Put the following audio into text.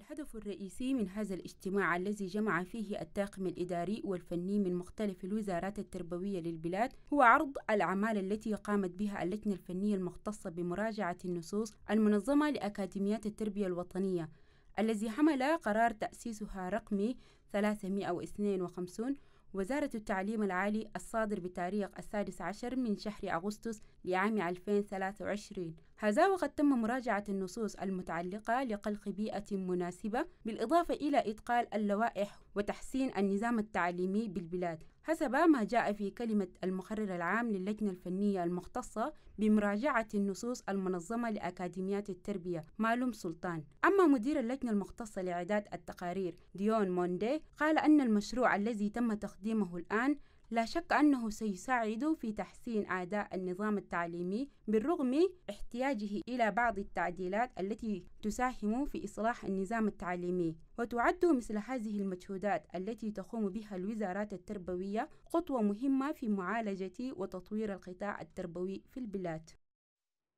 الهدف الرئيسي من هذا الاجتماع الذي جمع فيه الطاقم الإداري والفني من مختلف الوزارات التربوية للبلاد هو عرض الأعمال التي قامت بها اللجنة الفنية المختصة بمراجعة النصوص المنظمة لأكاديميات التربية الوطنية الذي حمل قرار تأسيسها رقمي 352 وزارة التعليم العالي الصادر بتاريخ السادس عشر من شهر أغسطس لعام 2023 هذا وقد تم مراجعة النصوص المتعلقة لقلق بيئة مناسبة بالإضافة إلى إتقال اللوائح وتحسين النظام التعليمي بالبلاد حسب ما جاء في كلمة المقرر العام للجنة الفنية المختصة بمراجعة النصوص المنظمة لأكاديميات التربية معلوم سلطان أما مدير اللجنة المختصة لإعداد التقارير ديون موندي قال أن المشروع الذي تم تقديمه الآن لا شك أنه سيساعد في تحسين أداء النظام التعليمي بالرغم احتياجه إلى بعض التعديلات التي تساهم في إصلاح النظام التعليمي وتعد مثل هذه المجهودات التي تقوم بها الوزارات التربوية خطوة مهمة في معالجة وتطوير القطاع التربوي في البلاد